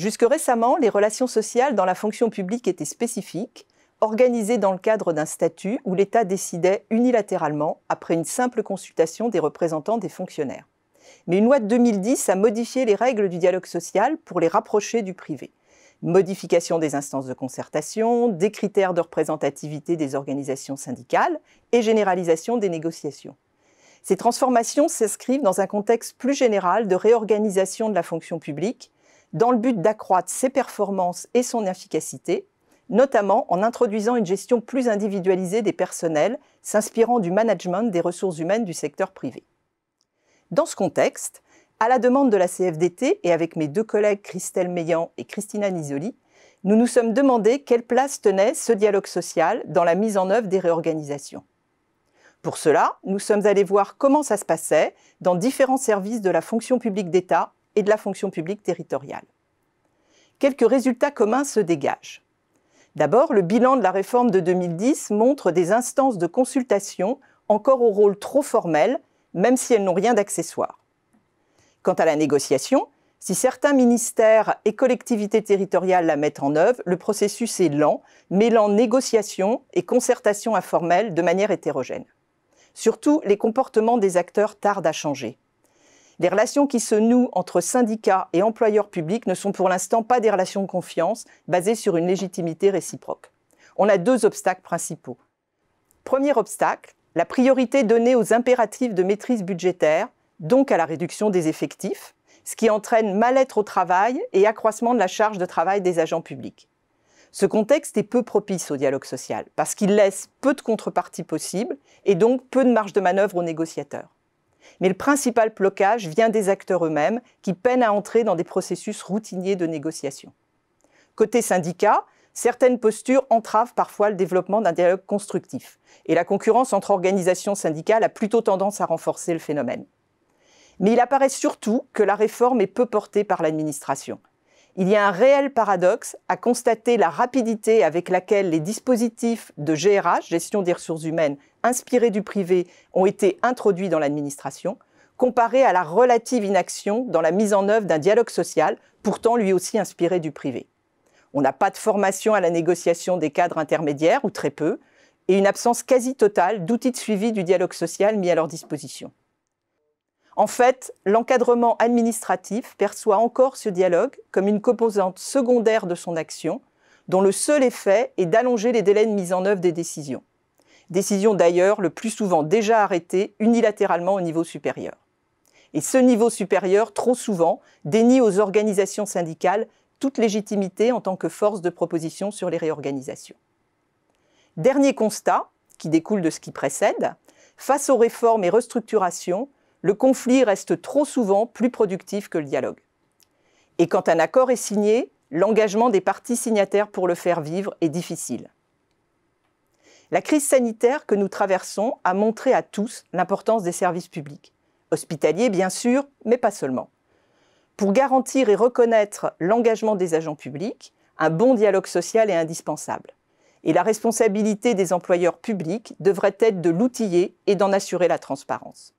Jusque récemment, les relations sociales dans la fonction publique étaient spécifiques, organisées dans le cadre d'un statut où l'État décidait unilatéralement après une simple consultation des représentants des fonctionnaires. Mais une loi de 2010 a modifié les règles du dialogue social pour les rapprocher du privé. Modification des instances de concertation, des critères de représentativité des organisations syndicales et généralisation des négociations. Ces transformations s'inscrivent dans un contexte plus général de réorganisation de la fonction publique dans le but d'accroître ses performances et son efficacité, notamment en introduisant une gestion plus individualisée des personnels, s'inspirant du management des ressources humaines du secteur privé. Dans ce contexte, à la demande de la CFDT et avec mes deux collègues Christelle Meillan et Christina Nisoli, nous nous sommes demandé quelle place tenait ce dialogue social dans la mise en œuvre des réorganisations. Pour cela, nous sommes allés voir comment ça se passait dans différents services de la fonction publique d'État et de la fonction publique territoriale. Quelques résultats communs se dégagent. D'abord, le bilan de la réforme de 2010 montre des instances de consultation encore au rôle trop formel, même si elles n'ont rien d'accessoire. Quant à la négociation, si certains ministères et collectivités territoriales la mettent en œuvre, le processus est lent, mêlant négociation et concertation informelle de manière hétérogène. Surtout, les comportements des acteurs tardent à changer. Les relations qui se nouent entre syndicats et employeurs publics ne sont pour l'instant pas des relations de confiance basées sur une légitimité réciproque. On a deux obstacles principaux. Premier obstacle, la priorité donnée aux impératifs de maîtrise budgétaire, donc à la réduction des effectifs, ce qui entraîne mal-être au travail et accroissement de la charge de travail des agents publics. Ce contexte est peu propice au dialogue social, parce qu'il laisse peu de contreparties possibles et donc peu de marge de manœuvre aux négociateurs. Mais le principal blocage vient des acteurs eux-mêmes qui peinent à entrer dans des processus routiniers de négociation. Côté syndicat, certaines postures entravent parfois le développement d'un dialogue constructif, et la concurrence entre organisations syndicales a plutôt tendance à renforcer le phénomène. Mais il apparaît surtout que la réforme est peu portée par l'administration, il y a un réel paradoxe à constater la rapidité avec laquelle les dispositifs de GRH, gestion des ressources humaines, inspirés du privé, ont été introduits dans l'administration, comparé à la relative inaction dans la mise en œuvre d'un dialogue social, pourtant lui aussi inspiré du privé. On n'a pas de formation à la négociation des cadres intermédiaires, ou très peu, et une absence quasi totale d'outils de suivi du dialogue social mis à leur disposition. En fait, l'encadrement administratif perçoit encore ce dialogue comme une composante secondaire de son action, dont le seul effet est d'allonger les délais de mise en œuvre des décisions. Décisions d'ailleurs le plus souvent déjà arrêtées unilatéralement au niveau supérieur. Et ce niveau supérieur, trop souvent, dénie aux organisations syndicales toute légitimité en tant que force de proposition sur les réorganisations. Dernier constat, qui découle de ce qui précède, face aux réformes et restructurations, le conflit reste trop souvent plus productif que le dialogue. Et quand un accord est signé, l'engagement des parties signataires pour le faire vivre est difficile. La crise sanitaire que nous traversons a montré à tous l'importance des services publics, hospitaliers bien sûr, mais pas seulement. Pour garantir et reconnaître l'engagement des agents publics, un bon dialogue social est indispensable. Et la responsabilité des employeurs publics devrait être de l'outiller et d'en assurer la transparence.